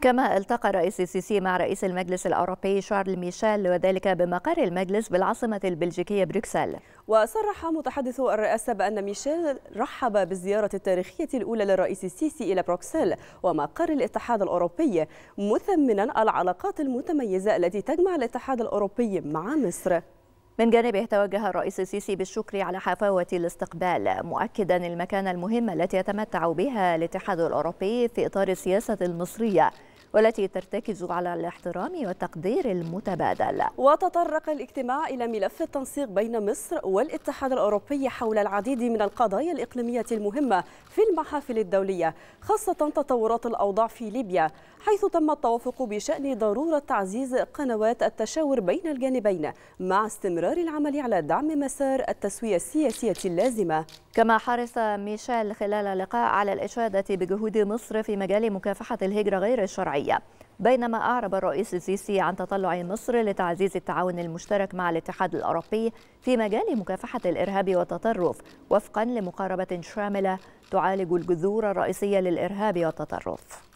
كما التقى الرئيس السيسي مع رئيس المجلس الأوروبي شارل ميشيل وذلك بمقر المجلس بالعاصمة البلجيكية بروكسل وصرح متحدث الرئاسة بأن ميشيل رحب بالزيارة التاريخية الأولى للرئيس السيسي إلى بروكسل ومقر الاتحاد الأوروبي مثمنا العلاقات المتميزة التي تجمع الاتحاد الأوروبي مع مصر من جانبه توجه الرئيس السيسي بالشكر على حفاوة الاستقبال مؤكدا المكانة المهمة التي يتمتع بها الاتحاد الأوروبي في إطار السياسة المصرية والتي ترتكز على الاحترام والتقدير المتبادل وتطرق الاجتماع إلى ملف التنسيق بين مصر والاتحاد الأوروبي حول العديد من القضايا الإقليمية المهمة في المحافل الدولية خاصة تطورات الأوضاع في ليبيا حيث تم التوافق بشأن ضرورة تعزيز قنوات التشاور بين الجانبين مع استمرار العمل على دعم مسار التسوية السياسية اللازمة كما حرص ميشيل خلال اللقاء على الإشادة بجهود مصر في مجال مكافحة الهجرة غير الشرعية بينما أعرب الرئيس السيسي عن تطلع مصر لتعزيز التعاون المشترك مع الاتحاد الأوروبي في مجال مكافحة الإرهاب والتطرف وفقا لمقاربة شاملة تعالج الجذور الرئيسية للإرهاب والتطرف